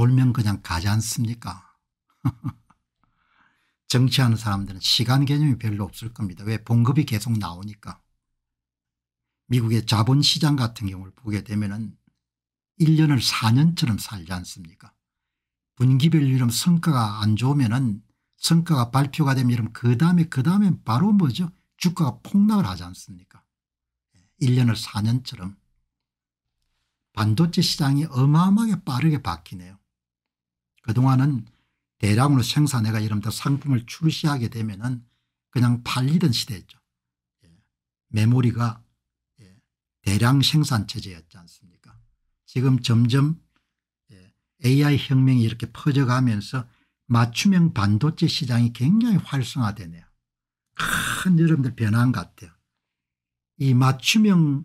졸면 그냥 가지 않습니까 정치하는 사람들은 시간 개념이 별로 없을 겁니다. 왜 봉급이 계속 나오니까. 미국의 자본시장 같은 경우를 보게 되면 은 1년을 4년처럼 살지 않습니까 분기별 이름 성과가 안 좋으면 은 성과가 발표가 되면 이름 그 다음에 그 다음에 바로 뭐죠 주가가 폭락을 하지 않습니까 1년을 예, 4년처럼 반도체 시장이 어마어마하게 빠르게 바뀌네요. 그동안은 대량으로 생산해가 이름대 상품을 출시하게 되면 은 그냥 팔리던 시대였죠. 예. 메모리가 예. 대량 생산 체제였지 않습니까 지금 점점 예. AI 혁명이 이렇게 퍼져가면서 맞춤형 반도체 시장이 굉장히 활성화되네요. 큰 여러분들 변화한 것 같아요. 이 맞춤형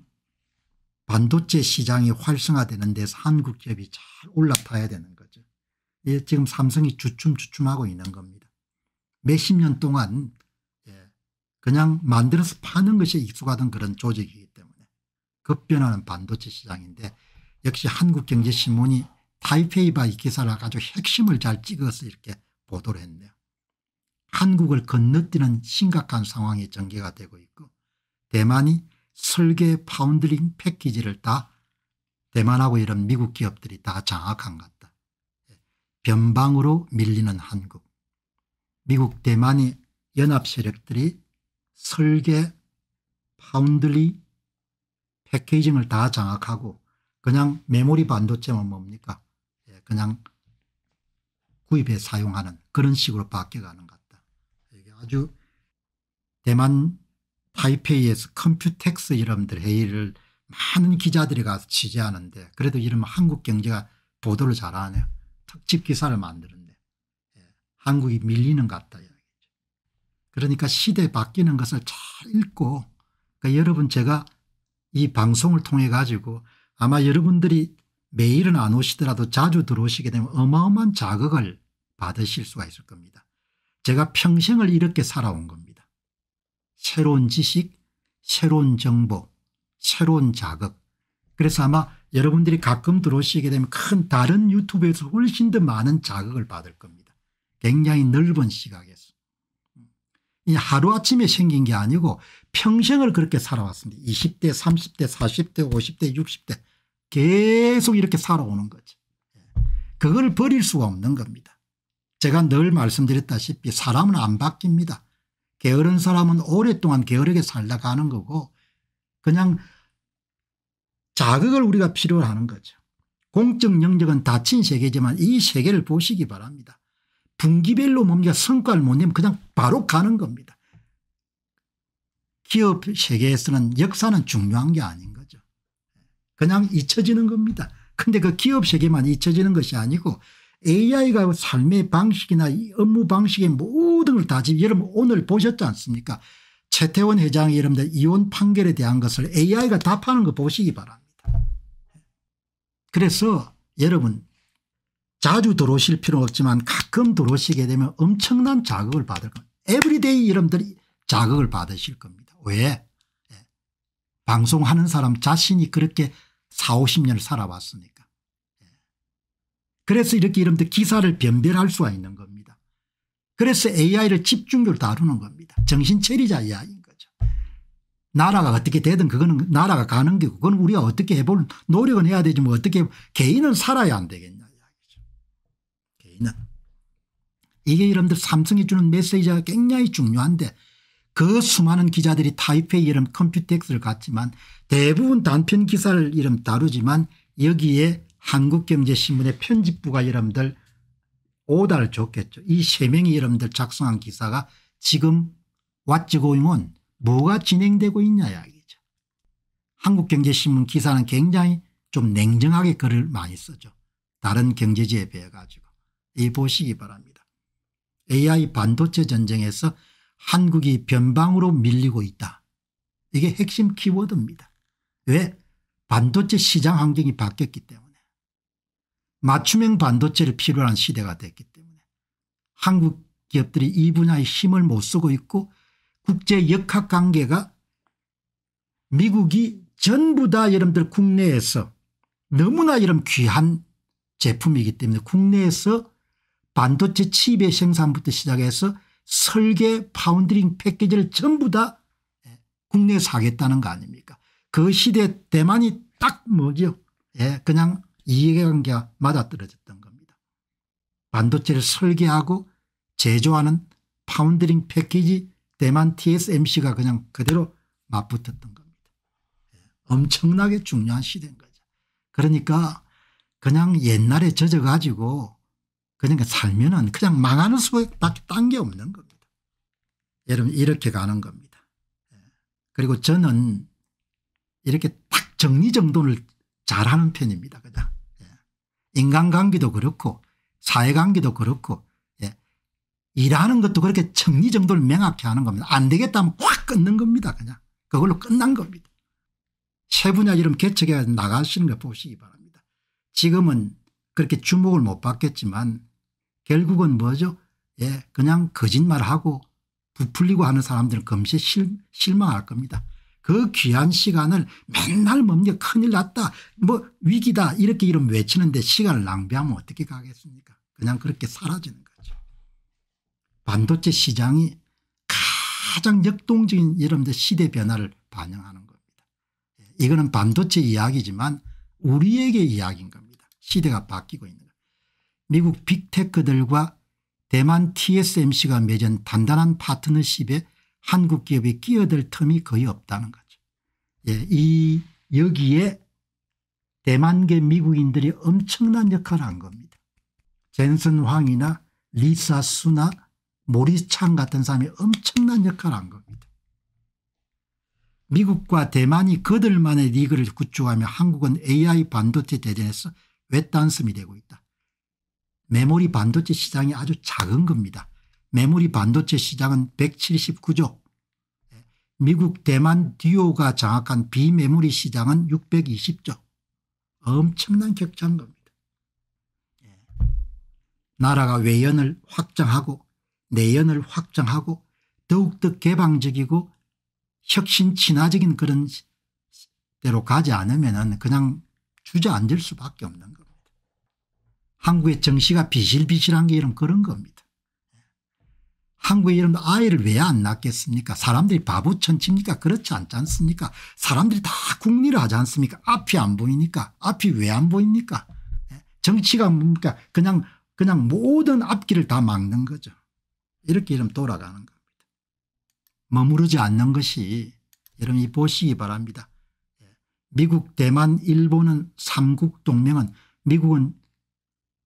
반도체 시장이 활성화되는 데서 한국 기업이 잘 올라타야 되는 거예요. 예, 지금 삼성이 주춤주춤하고 있는 겁니다. 몇십 년 동안 예, 그냥 만들어서 파는 것이 익숙하던 그런 조직이기 때문에 급변하는 반도체 시장인데 역시 한국경제신문이 타이페이바이 기사를 가지고 핵심을 잘 찍어서 이렇게 보도를 했네요. 한국을 건너뛰는 심각한 상황이 전개가 되고 있고 대만이 설계 파운드링 패키지를 다 대만하고 이런 미국 기업들이 다 장악한 것 변방으로 밀리는 한국. 미국 대만의 연합 세력들이 설계, 파운드리, 패케이징을 다 장악하고 그냥 메모리 반도체만 뭡니까 예, 그냥 구입에 사용하는 그런 식으로 바뀌어가는 것 같다. 이게 아주 대만 타이페이에서 컴퓨텍스 이름들 회의를 많은 기자들이 가서 취재하는데 그래도 이러면 한국 경제가 보도를 잘하네요. 특집 기사를 만드는데 예, 한국이 밀리는 것 같다. 그러니까 시대 바뀌는 것을 잘 읽고 그러니까 여러분 제가 이 방송을 통해 가지고 아마 여러분들이 매일은 안 오시더라도 자주 들어오시게 되면 어마어마한 자극을 받으실 수가 있을 겁니다. 제가 평생을 이렇게 살아온 겁니다. 새로운 지식, 새로운 정보, 새로운 자극. 그래서 아마 여러분들이 가끔 들어오시게 되면 큰 다른 유튜브에서 훨씬 더 많은 자극을 받을 겁니다. 굉장히 넓은 시각에서. 하루아침에 생긴 게 아니고 평생을 그렇게 살아왔습니다. 20대 30대 40대 50대 60대 계속 이렇게 살아오는 거죠. 예. 그걸 버릴 수가 없는 겁니다. 제가 늘 말씀드렸다시피 사람은 안 바뀝니다. 게으른 사람은 오랫동안 게으르게 살다가는 거고 그냥 자극을 우리가 필요로 하는 거죠. 공적 영역은 닫힌 세계지만 이 세계를 보시기 바랍니다. 분기별로 뭡니까 성과를 못 내면 그냥 바로 가는 겁니다. 기업 세계에서는 역사는 중요한 게 아닌 거죠. 그냥 잊혀지는 겁니다. 근데 그 기업 세계만 잊혀지는 것이 아니고 AI가 삶의 방식이나 업무 방식의 모든 걸다 지금 여러분 오늘 보셨지 않습니까? 최태원 회장이 여러분들 이혼 판결에 대한 것을 AI가 답하는 거 보시기 바랍니다. 그래서 여러분 자주 들어오실 필요는 없지만 가끔 들어오시게 되면 엄청난 자극을 받을 겁니다. 에브리데이 여러분들이 자극을 받으실 겁니다. 왜? 예. 방송하는 사람 자신이 그렇게 4, 50년을 살아왔으니까. 예. 그래서 이렇게 여러분들 기사를 변별할 수가 있는 겁니다. 그래서 AI를 집중적으로 다루는 겁니다. 정신 체리자 AI. 나라가 어떻게 되든 그거는 나라가 가는 거고 그건 우리가 어떻게 해볼 노력은 해야 되지 뭐 어떻게 개인은 살아야 안 되겠냐 이야기죠. 개인은. 이게 여러분들 삼성이 주는 메시지가 굉장히 중요한데 그 수많은 기자들이 타이페이 이름 컴퓨텍스를 갔지만 대부분 단편 기사를 이름 다루지만 여기에 한국경제신문의 편집부가 여러분들 오달 줬겠죠. 이 세 명이 여러분들 작성한 기사가 지금 왓츠고잉온 뭐가 진행되고 있냐 이야기죠. 한국경제신문 기사는 굉장히 좀 냉정하게 글을 많이 쓰죠. 다른 경제지에 비해 가지고. 이 보시기 바랍니다. AI 반도체 전쟁에서 한국이 변방으로 밀리고 있다. 이게 핵심 키워드입니다. 왜? 반도체 시장 환경이 바뀌었기 때문에. 맞춤형 반도체를 필요한 시대가 됐기 때문에. 한국 기업들이 이 분야에 힘을 못 쓰고 있고 국제 역학관계가 미국이 전부 다 여러분들 국내에서 너무나 이런 귀한 제품이기 때문에 국내에서 반도체 칩의 생산부터 시작해서 설계 파운드링 패키지를 전부 다국내에사겠다는거 예, 아닙니까 그 시대 대만이 딱 뭐죠 예, 그냥 이해관계가 맞아떨어졌던 겁니다 반도체를 설계하고 제조하는 파운드링 패키지 대만 TSMC가 그냥 그대로 맞붙었던 겁니다. 예, 엄청나게 중요한 시대인 거죠. 그러니까 그냥 옛날에 젖어가지고 그러 그러니까 살면은 그냥 망하는 수밖에 딴 게 없는 겁니다. 여러분 이렇게 가는 겁니다. 예, 그리고 저는 이렇게 딱 정리정돈을 잘하는 편입니다. 그냥 예, 인간관계도 그렇고 사회관계도 그렇고 일하는 것도 그렇게 정리정돈을 명확히 하는 겁니다. 안 되겠다 하면 확 끊는 겁니다. 그냥 그걸로 끝난 겁니다. 세 분야 이름 개척해 나가시는 거 보시기 바랍니다. 지금은 그렇게 주목을 못 받겠지만 결국은 뭐죠? 예, 그냥 거짓말하고 부풀리고 하는 사람들은 금세 실, 실망할 겁니다. 그 귀한 시간을 맨날 멈춰 큰일 났다 뭐 위기다 이렇게 이름 외치는데 시간을 낭비하면 어떻게 가겠습니까 그냥 그렇게 사라지는 반도체 시장이 가장 역동적인 여러분들 시대 변화를 반영하는 겁니다. 예, 이거는 반도체 이야기지만 우리에게 이야기인 겁니다. 시대가 바뀌고 있는 것. 미국 빅테크들과 대만 TSMC가 맺은 단단한 파트너십에 한국 기업이 끼어들 틈이 거의 없다는 거죠. 예, 이 여기에 대만계 미국인들이 엄청난 역할을 한 겁니다. 젠슨 황이나 리사 수나 모리창 같은 사람이 엄청난 역할을 한 겁니다. 미국과 대만이 그들만의 리그를 구축하며 한국은 AI 반도체 대전에서 외딴섬이 되고 있다. 메모리 반도체 시장이 아주 작은 겁니다. 메모리 반도체 시장은 179조 미국 대만 디오가 장악한 비메모리 시장은 620조 엄청난 격차인 겁니다. 예. 나라가 외연을 확장하고 내연을 확장하고 더욱더 개방적이고 혁신 친화적인 그런 대로 가지 않으면 그냥 주저앉을 수밖에 없는 겁니다. 한국의 정시가 비실비실한 게 이런 그런 겁니다. 한국에 이런 아이를 왜 안 낳겠습니까 사람들이 바보 천치입니까 그렇지 않지 않습니까 사람들이 다 궁리를 하지 않습니까 앞이 안 보이니까 앞이 왜 안 보입니까 예? 정치가 뭡니까 그냥 그냥 모든 앞길을 다 막는 거죠. 이렇게 이름 돌아가는 겁니다. 머무르지 않는 것이 여러분이 보시기 바랍니다. 예. 미국 대만 일본은 삼국 동맹은 미국은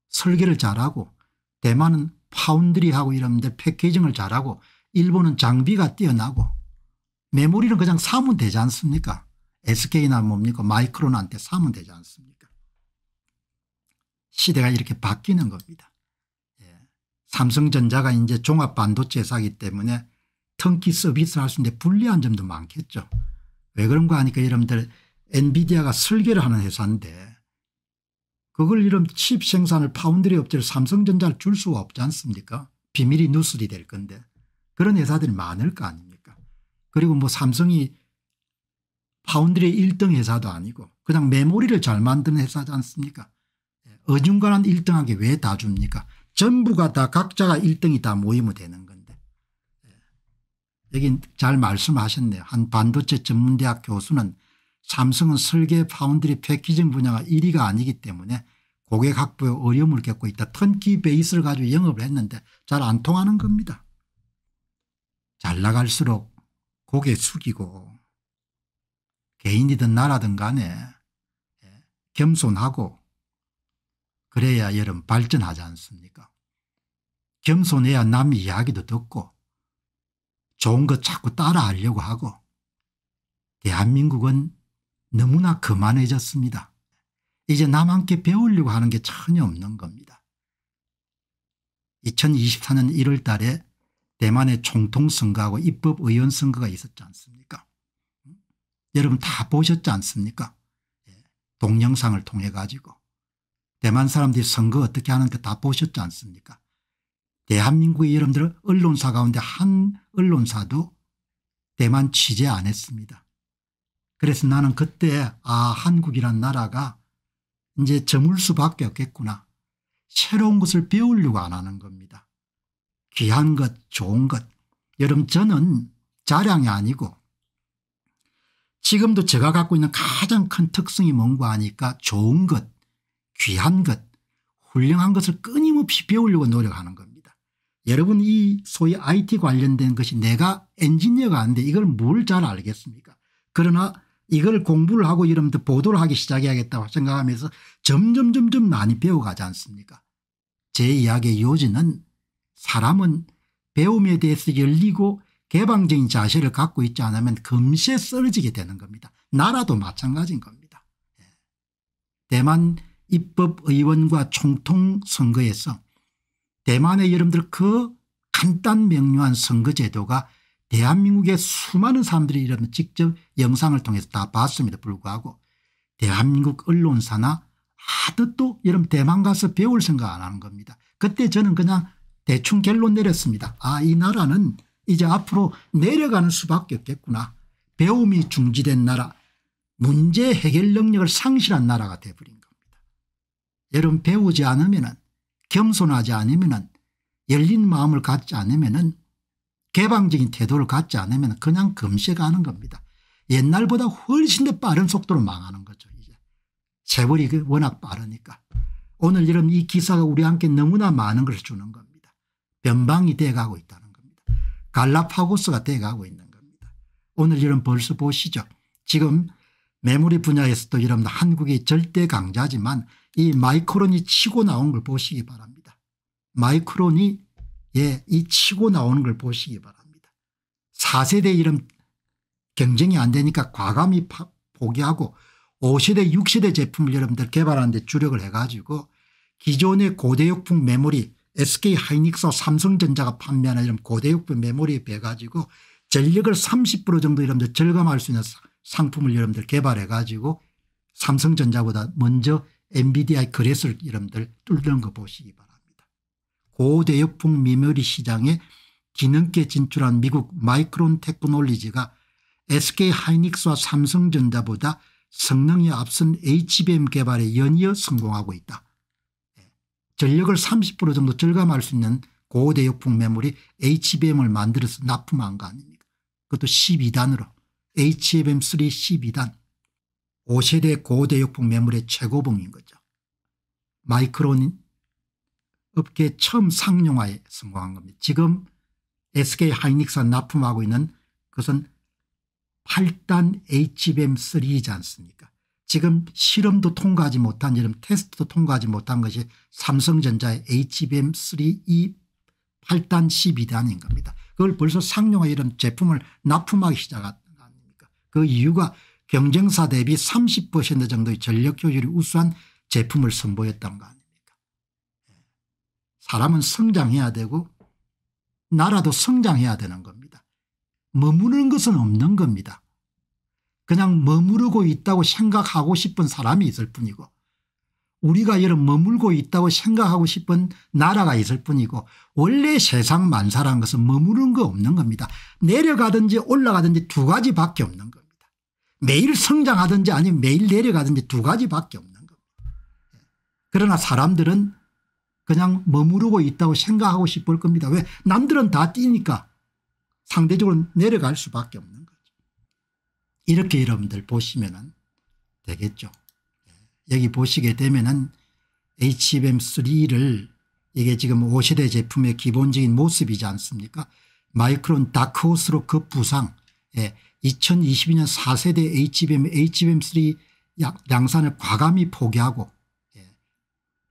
설계를 잘하고 대만은 파운드리하고 이러는데 패키징을 잘하고 일본은 장비가 뛰어나고 메모리는 그냥 사면 되지 않습니까 SK나 뭡니까 마이크론한테 사면 되지 않습니까 시대가 이렇게 바뀌는 겁니다. 삼성전자가 이제 종합반도체사기 때문에 턴키 서비스를 할 수 있는데 불리한 점도 많겠죠. 왜 그런가 하니까 여러분들 엔비디아가 설계를 하는 회사인데 그걸 이런 칩 생산을 파운드리 업체를 삼성전자를 줄 수가 없지 않습니까 비밀이 누설이 될 건데 그런 회사들이 많을 거 아닙니까 그리고 뭐 삼성이 파운드리 1등 회사도 아니고 그냥 메모리를 잘 만드는 회사지 않습니까 어중간한 예, 1등하게 왜 다 줍니까 전부가 다 각자가 1등이 다 모이면 되는 건데 예. 여긴 잘 말씀하셨네요. 한 반도체 전문대학 교수는 삼성은 설계 파운드리 패키징 분야가 1위가 아니기 때문에 고객 확보에 어려움을 겪고 있다. 턴키 베이스를 가지고 영업을 했는데 잘 안 통하는 겁니다. 잘 나갈수록 고개 숙이고 개인이든 나라든 간에 예, 겸손하고 그래야 여러분 발전하지 않습니까? 겸손해야 남 이야기도 듣고 좋은 것 자꾸 따라하려고 하고 대한민국은 너무나 그만해졌습니다. 이제 남한테 배우려고 하는 게 전혀 없는 겁니다. 2024년 1월 달에 대만의 총통선거하고 입법의원 선거가 있었지 않습니까 여러분 다 보셨지 않습니까 예, 동영상을 통해 가지고 대만 사람들이 선거 어떻게 하는 거 다 보셨지 않습니까 대한민국의 여러분들 은 언론사 가운데 한 언론사도 대만 취재 안 했습니다. 그래서 나는 그때 아 한국이란 나라가 이제 저물 수밖에 없겠구나. 새로운 것을 배우려고 안 하는 겁니다. 귀한 것 좋은 것 여러분 저는 자랑이 아니고 지금도 제가 갖고 있는 가장 큰 특성이 뭔가 하니까 좋은 것 귀한 것 훌륭한 것을 끊임없이 배우려고 노력하는 겁니다. 여러분 이 소위 IT 관련된 것이 내가 엔지니어가 아닌데 이걸 뭘 잘 알겠습니까 그러나 이걸 공부를 하고 이러면 보도를 하기 시작해야겠다고 생각하면서 점점 점점 많이 배워가지 않습니까 제 이야기의 요지는 사람은 배움에 대해서 열리고 개방적인 자세를 갖고 있지 않으면 금세 쓰러지게 되는 겁니다. 나라도 마찬가지인 겁니다. 대만 예. 입법의원과 총통선거에서 대만의 여러분들 그 간단 명료한 선거제도가 대한민국의 수많은 사람들이 이러면 직접 영상을 통해서 다 봤음에도 불구하고 대한민국 언론사나 하듯또 여러분 대만 가서 배울 생각 안 하는 겁니다. 그때 저는 그냥 대충 결론 내렸습니다. 아이 나라는 이제 앞으로 내려가는 수밖에 없겠구나. 배움이 중지된 나라 문제 해결 능력을 상실한 나라가 돼버린 여러분 배우지 않으면 겸손하지 않으면 열린 마음을 갖지 않으면 개방적인 태도를 갖지 않으면 그냥 금세가는 겁니다. 옛날보다 훨씬 더 빠른 속도로 망하는 거죠. 이제 세월이 그 워낙 빠르니까. 오늘 이런 이 기사가 우리한테 너무나 많은 것을 주는 겁니다. 변방이 돼가고 있다는 겁니다. 갈라파고스가 돼가고 있는 겁니다. 오늘 이런 벌써 보시죠. 지금 메모리 분야에서도 여러분 한국이 절대 강자지만 이 마이크론이 치고 나온 걸 보시기 바랍니다. 마이크론이 예, 이 치고 나오는 걸 보시기 바랍니다. 4세대 이름 경쟁이 안 되니까 과감히 파, 포기하고 5세대 6세대 제품을 여러분들 개발하는데 주력을 해가지고 기존의 고대역풍 메모리 SK 하이닉스와 삼성전자가 판매하는 이런 고대역풍 메모리에 배가지고 전력을 30% 정도 여러분들 절감할 수 있는 상품을 여러분들 개발해가지고 삼성전자보다 먼저 엔비디아 그래서 여러분들 뚫는 거 보시기 바랍니다. 고대역풍 메모리 시장에 기능계 진출한 미국 마이크론 테크놀리지가 SK 하이닉스와 삼성전자보다 성능이 앞선 HBM 개발에 연이어 성공하고 있다. 예. 전력을 30% 정도 절감할 수 있는 고대역풍 메모리 HBM을 만들어서 납품한 거 아닙니까 그것도 12단으로 HBM3 12단 5세대 고대역풍 매물의 최고봉인 거죠. 마이크론 업계 처음 상용화에 성공한 겁니다. 지금 SK 하이닉스 납품하고 있는 그것은 8단 HBM3이지 않습니까 지금 실험도 통과하지 못한 이런 테스트도 통과하지 못한 것이 삼성전자의 h b m 3 8단 12단인 겁니다. 그걸 벌써 상용화 이런 제품을 납품하기 시작한 거 아닙니까 그 이유가 경쟁사 대비 30% 정도의 전력 효율이 우수한 제품을 선보였던 거 아닙니까 예. 사람은 성장해야 되고 나라도 성장해야 되는 겁니다. 머무는 것은 없는 겁니다. 그냥 머무르고 있다고 생각하고 싶은 사람이 있을 뿐이고 우리가 이런 머물고 있다고 생각하고 싶은 나라가 있을 뿐이고 원래 세상 만사란 것은 머무는 거 없는 겁니다. 내려가든지 올라가든지 두 가지밖에 없는 겁니다. 매일 성장하든지 아니면 매일 내려가든지 두 가지밖에 없는 겁니다. 그러나 사람들은 그냥 머무르고 있다고 생각하고 싶을 겁니다. 왜 남들은 다 뛰니까 상대적으로 내려갈 수밖에 없는 거죠. 이렇게 여러분들 보시면 되겠죠. 예. 여기 보시게 되면 은 HBM3를 이게 지금 5세대 제품의 기본적인 모습이지 않습니까 마이크론 다크호스로 급부상 그 예, 2022년 4세대 HBM, HBM3 양산을 과감히 포기하고 예,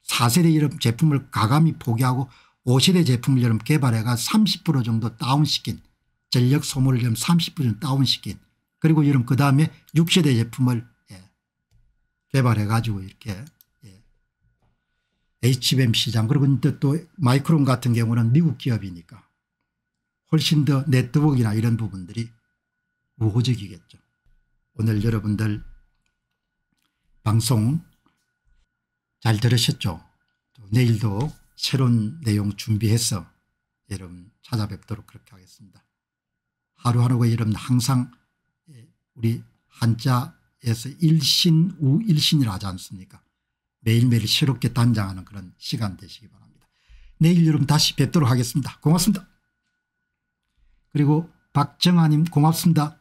4세대 이름 제품을 과감히 포기하고 5세대 제품을 여러분 개발해가 30% 정도 다운시킨 전력 소모를 여름 30% 정도 다운시킨 그리고 여러분그 다음에 6세대 제품을 예, 개발해 가지고 이렇게 예, HBM 시장 그리고 또 마이크론 같은 경우는 미국 기업이니까 훨씬 더 네트워크나 이런 부분들이 우호적이겠죠 오늘 여러분들 방송 잘 들으셨죠? 내일도 새로운 내용 준비해서 여러분 찾아뵙도록 그렇게 하겠습니다. 하루하루가 여러분 항상 예, 우리 한자에서 일신 우일신이라 하지 않습니까 매일매일 새롭게 단장하는 그런 시간 되시기 바랍니다. 내일 여러분 다시 뵙도록 하겠습니다. 고맙습니다. 그리고 박정아님 고맙습니다.